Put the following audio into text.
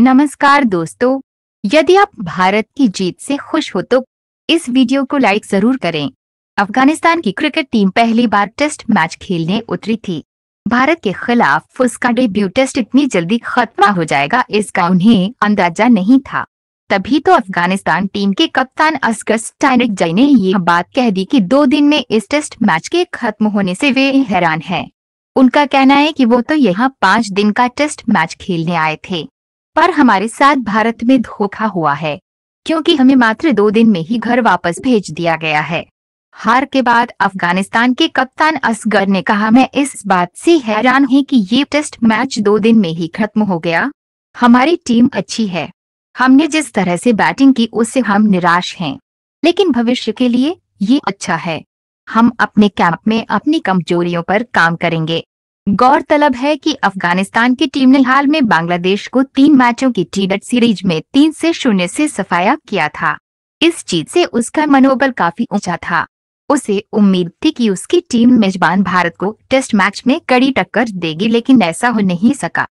नमस्कार दोस्तों यदि आप भारत की जीत से खुश हो तो इस वीडियो को लाइक जरूर करें अफगानिस्तान की क्रिकेट टीम पहली बार टेस्ट मैच खेलने उतरी थी भारत के खिलाफ उसका डेब्यू टेस्ट इतनी जल्दी खत्म हो जाएगा इसका उन्हें अंदाजा नहीं था तभी तो अफगानिस्तान टीम के कप्तान असगर स्टैनिक जय ने ये बात कह दी की दो दिन में इस टेस्ट मैच के खत्म होने ऐसी वे हैरान है उनका कहना है कि वो तो यहाँ पाँच दिन का टेस्ट मैच खेलने आए थे पर हमारे साथ भारत में धोखा हुआ है क्योंकि हमें मात्र दो दिन में ही घर वापस भेज दिया गया है हार के बाद अफगानिस्तान के कप्तान असगर ने कहा मैं इस बात से हैरान हूं कि ये टेस्ट मैच दो दिन में ही खत्म हो गया हमारी टीम अच्छी है हमने जिस तरह से बैटिंग की उससे हम निराश हैं लेकिन भविष्य के लिए ये अच्छा है हम अपने कैंप में अपनी कमजोरियों पर काम करेंगे गौरतलब है कि अफगानिस्तान की टीम ने हाल में बांग्लादेश को तीन मैचों की टी सीरीज में तीन से शून्य से सफाया किया था इस जीत से उसका मनोबल काफी ऊंचा था उसे उम्मीद थी कि उसकी टीम मेजबान भारत को टेस्ट मैच में कड़ी टक्कर देगी लेकिन ऐसा हो नहीं सका